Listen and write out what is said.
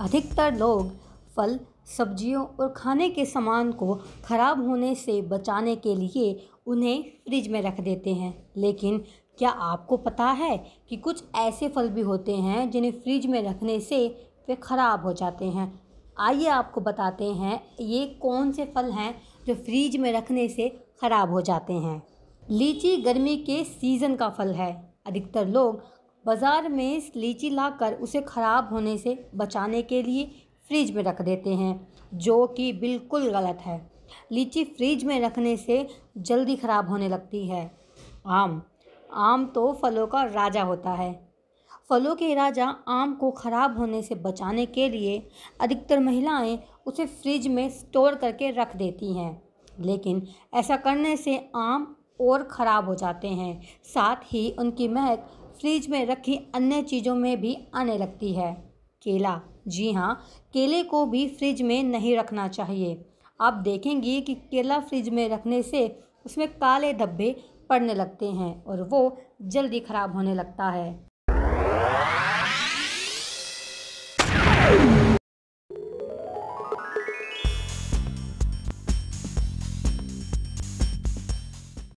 अधिकतर लोग फल सब्जियों और खाने के सामान को खराब होने से बचाने के लिए उन्हें फ्रिज में रख देते हैं लेकिन क्या आपको पता है कि कुछ ऐसे फल भी होते हैं जिन्हें फ्रिज में रखने से वे खराब हो जाते हैं आइए आपको बताते हैं ये कौन से फल हैं जो फ्रिज में रखने से ख़राब हो जाते हैं लीची गर्मी के सीज़न का फल है अधिकतर लोग बाज़ार में लीची लाकर उसे ख़राब होने से बचाने के लिए फ्रिज में रख देते हैं जो कि बिल्कुल गलत है लीची फ्रिज में रखने से जल्दी ख़राब होने लगती है आम आम तो फलों का राजा होता है फलों के राजा आम को ख़राब होने से बचाने के लिए अधिकतर महिलाएं उसे फ्रिज में स्टोर करके रख देती हैं लेकिन ऐसा करने से आम और ख़राब हो जाते हैं साथ ही उनकी महक फ्रिज में रखी अन्य चीज़ों में भी आने लगती है केला जी हाँ केले को भी फ्रिज में नहीं रखना चाहिए आप देखेंगी कि केला फ्रिज में रखने से उसमें काले धब्बे पड़ने लगते हैं और वो जल्दी ख़राब होने लगता है